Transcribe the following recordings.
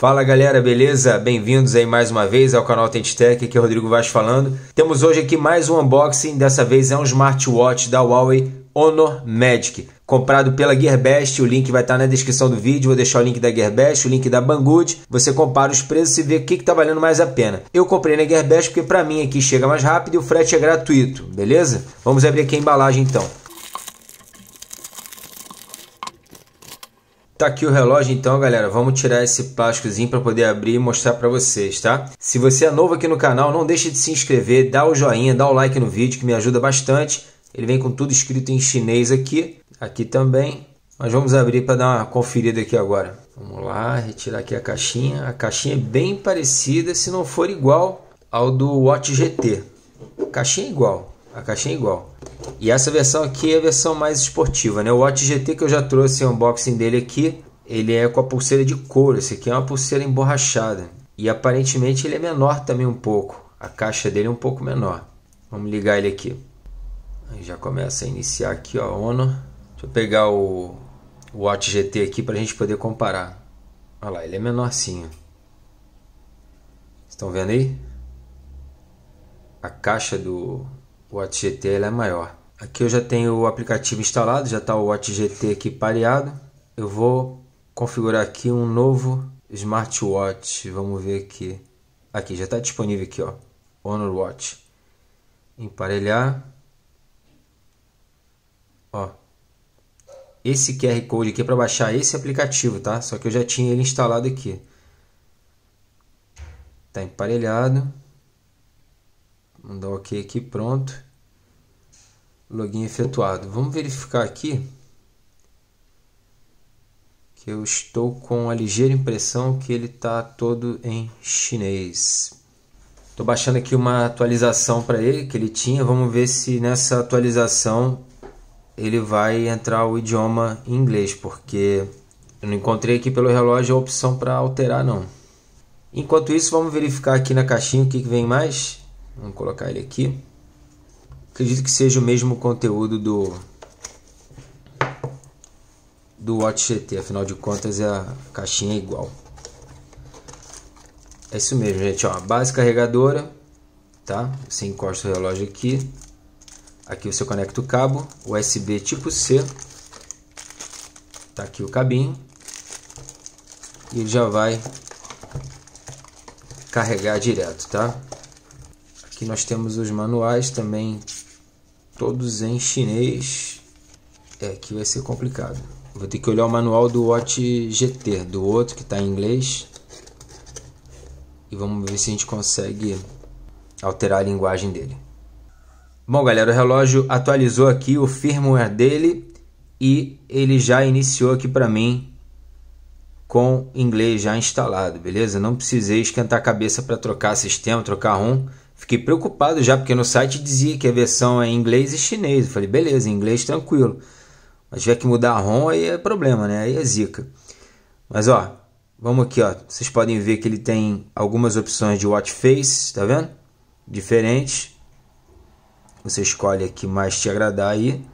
Fala galera, beleza? Bem-vindos aí mais uma vez ao canal Tentitech, aqui é o Rodrigo Vaz falando. Temos hoje aqui mais um unboxing, dessa vez é um smartwatch da Huawei Honor Magic, comprado pela Gearbest, o link vai estar na descrição do vídeo, vou deixar o link da Gearbest, o link da Banggood, você compara os preços e vê o que está valendo mais a pena. Eu comprei na Gearbest porque para mim aqui chega mais rápido e o frete é gratuito, beleza? Vamos abrir aqui a embalagem então. Tá aqui o relógio então, galera. Vamos tirar esse plásticozinho para poder abrir e mostrar para vocês, tá? Se você é novo aqui no canal, não deixe de se inscrever, dá o joinha, dá o like no vídeo que me ajuda bastante. Ele vem com tudo escrito em chinês aqui, aqui também. Mas vamos abrir para dar uma conferida aqui agora. Vamos lá, retirar aqui a caixinha. A caixinha é bem parecida, se não for igual ao do Watch GT. A caixinha é igual, a caixinha é igual. E essa versão aqui é a versão mais esportiva, né? O Watch GT que eu já trouxe o unboxing dele aqui, ele é com a pulseira de couro. Esse aqui é uma pulseira emborrachada. E aparentemente ele é menor também um pouco. A caixa dele é um pouco menor. Vamos ligar ele aqui. Aí já começa a iniciar aqui, ó, Ono Deixa eu pegar o Watch GT aqui para a gente poder comparar. Olha lá, ele é menorzinho. Estão vendo aí? A caixa do Watch GT ela é maior. Aqui eu já tenho o aplicativo instalado, já está o Watch GT aqui pareado. Eu vou configurar aqui um novo smartwatch. Vamos ver aqui. Aqui já está disponível aqui, ó. Honor Watch. Emparelhar. Ó. Esse QR Code aqui é para baixar esse aplicativo, tá? Só que eu já tinha ele instalado aqui. Tá emparelhado. Vamos dar OK aqui, pronto. Login efetuado. Vamos verificar aqui que eu estou com a ligeira impressão que ele está todo em chinês. Estou baixando aqui uma atualização para ele que ele tinha. Vamos ver se nessa atualização ele vai entrar o idioma inglês, porque eu não encontrei aqui pelo relógio a opção para alterar não. Enquanto isso, vamos verificar aqui na caixinha o que, que vem mais. Vamos colocar ele aqui. Acredito que seja o mesmo conteúdo do do Watch GT, afinal de contas a caixinha é igual. É isso mesmo, gente, ó, base carregadora, tá? Você encosta o relógio aqui. Aqui você conecta o cabo USB tipo C. Tá aqui o cabinho. E ele já vai carregar direto, tá? Aqui nós temos os manuais também todos em chinês, é que vai ser complicado. Vou ter que olhar o manual do Watch GT, do outro que está em inglês. E vamos ver se a gente consegue alterar a linguagem dele. Bom, galera, o relógio atualizou aqui o firmware dele e ele já iniciou aqui para mim com inglês já instalado, beleza? Não precisei esquentar a cabeça para trocar sistema, trocar ROM. Fiquei preocupado já, porque no site dizia que a versão é em inglês e chinês. Eu falei, beleza, em inglês tranquilo. Mas tiver que mudar a ROM, aí é problema, né? Aí é zica. Mas ó, vamos aqui, ó. Vocês podem ver que ele tem algumas opções de watch face, tá vendo? Diferentes. Você escolhe a que mais te agradar aí.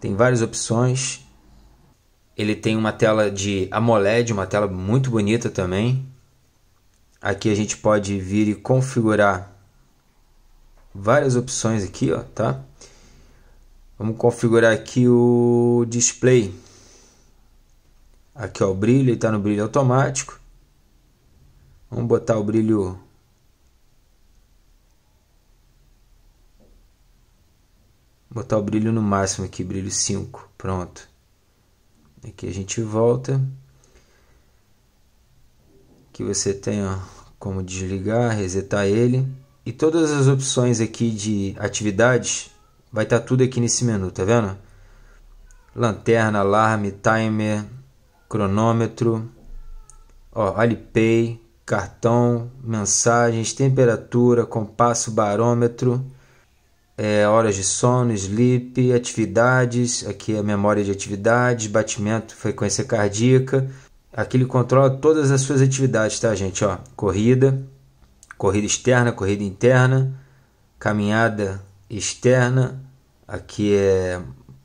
Tem várias opções. Ele tem uma tela de AMOLED, uma tela muito bonita também. Aqui a gente pode vir e configurar várias opções aqui, ó, tá? Vamos configurar aqui o display. Aqui ó, o brilho, ele está no brilho automático. Vamos botar o brilho botar o brilho no máximo aqui, brilho 5, pronto. Aqui a gente volta. Aqui você tem ó, como desligar, resetar ele. E todas as opções aqui de atividades, vai estar tá tudo aqui nesse menu, tá vendo? Lanterna, alarme, timer, cronômetro, ó, Alipay, cartão, mensagens, temperatura, compasso, barômetro, é, horas de sono, sleep, atividades, aqui a é memória de atividades, batimento, frequência cardíaca. Aqui ele controla todas as suas atividades, tá, gente? Ó, corrida, corrida externa, corrida interna, caminhada externa, aqui é,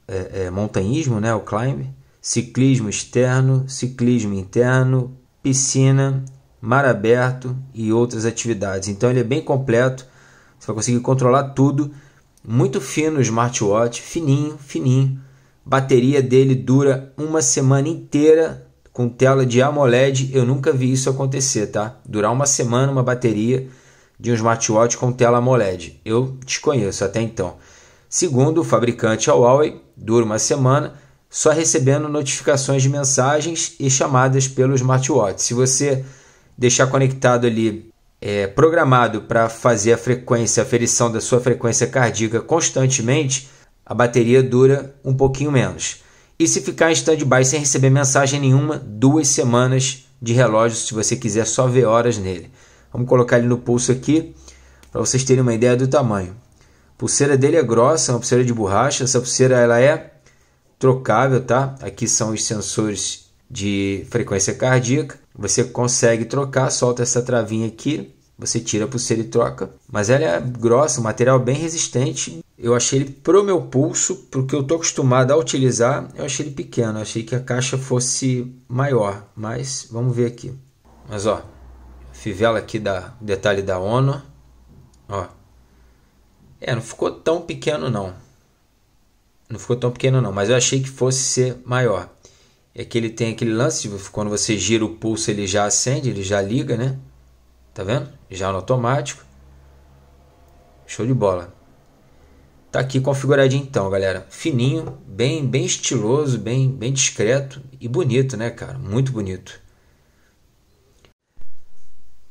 é, é montanhismo, né, o climb, ciclismo externo, ciclismo interno, piscina, mar aberto e outras atividades. Então ele é bem completo, você vai conseguir controlar tudo, muito fino o smartwatch, fininho, fininho. Bateria dele dura uma semana inteira com tela de AMOLED, eu nunca vi isso acontecer, tá? Durar uma semana uma bateria de um smartwatch com tela AMOLED. Eu desconheço até então. Segundo o fabricante é Huawei, dura uma semana só recebendo notificações de mensagens e chamadas pelo smartwatch. Se você deixar conectado ali, é, programado para fazer a frequência, a ferição da sua frequência cardíaca constantemente, a bateria dura um pouquinho menos. E se ficar em stand-by sem receber mensagem nenhuma, duas semanas de relógio, se você quiser só ver horas nele. Vamos colocar ele no pulso aqui, para vocês terem uma ideia do tamanho. A pulseira dele é grossa, é uma pulseira de borracha. Essa pulseira ela é trocável, tá? Aqui são os sensores de frequência cardíaca. Você consegue trocar, solta essa travinha aqui, você tira a pulseira e troca. Mas ela é grossa, um material bem resistente eu achei ele pro meu pulso, porque eu tô acostumado a utilizar, eu achei ele pequeno. Eu achei que a caixa fosse maior, mas vamos ver aqui. Mas ó, fivela aqui da detalhe da ONU, ó. É, não ficou tão pequeno não. Não ficou tão pequeno não, mas eu achei que fosse ser maior. É que ele tem aquele lance de quando você gira o pulso, ele já acende, ele já liga, né? Tá vendo? Já no automático. Show de bola. Tá aqui configuradinho então, galera. Fininho, bem, bem estiloso, bem, bem discreto e bonito, né, cara? Muito bonito.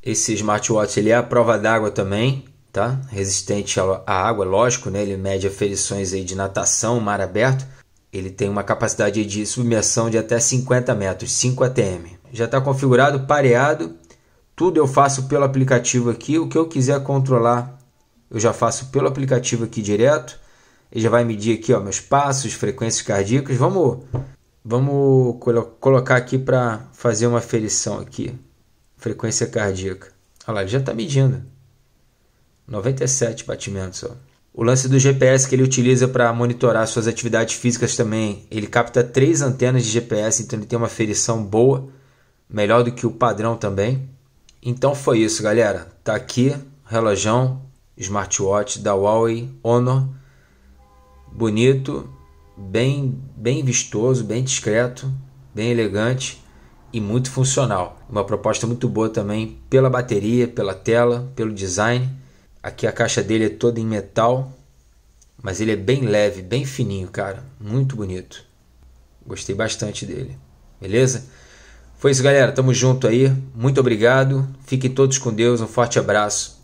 Esse smartwatch ele é a prova d'água também, tá? Resistente à água, lógico, né? Ele mede aferições aí de natação, mar aberto. Ele tem uma capacidade de submersão de até 50 metros, 5 ATM. Já está configurado, pareado. Tudo eu faço pelo aplicativo aqui. O que eu quiser controlar eu já faço pelo aplicativo aqui direto. Ele já vai medir aqui ó, meus passos, frequências cardíacas. Vamos, vamos colo colocar aqui para fazer uma aferição aqui. Frequência cardíaca. Olha lá, ele já está medindo. 97 batimentos. Ó. O lance do GPS que ele utiliza para monitorar suas atividades físicas também. Ele capta três antenas de GPS, então ele tem uma ferição boa, melhor do que o padrão também. Então foi isso, galera. Tá aqui, relojão smartwatch da Huawei Honor, bonito, bem, bem vistoso, bem discreto, bem elegante e muito funcional. Uma proposta muito boa também pela bateria, pela tela, pelo design. Aqui a caixa dele é toda em metal, mas ele é bem leve, bem fininho, cara, muito bonito. Gostei bastante dele. Beleza? Foi isso, galera. Tamo junto aí. Muito obrigado. Fiquem todos com Deus. Um forte abraço